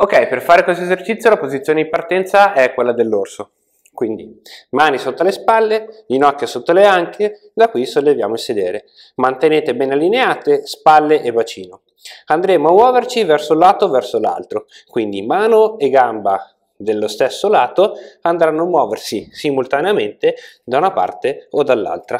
Ok, per fare questo esercizio la posizione di partenza è quella dell'orso. Quindi mani sotto le spalle, ginocchia sotto le anche, da qui solleviamo il sedere. Mantenete ben allineate spalle e bacino. Andremo a muoverci verso un lato o verso l'altro, quindi mano e gamba dello stesso lato andranno a muoversi simultaneamente da una parte o dall'altra.